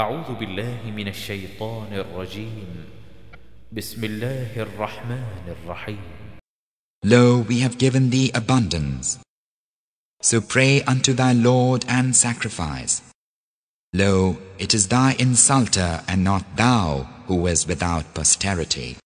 أعوذ بالله من الشيطان الرجيم بسم الله الرحمن الرحيم Lo, we have given thee abundance. So pray unto thy Lord and sacrifice. Lo, it is thy insulter and not thou who is without posterity.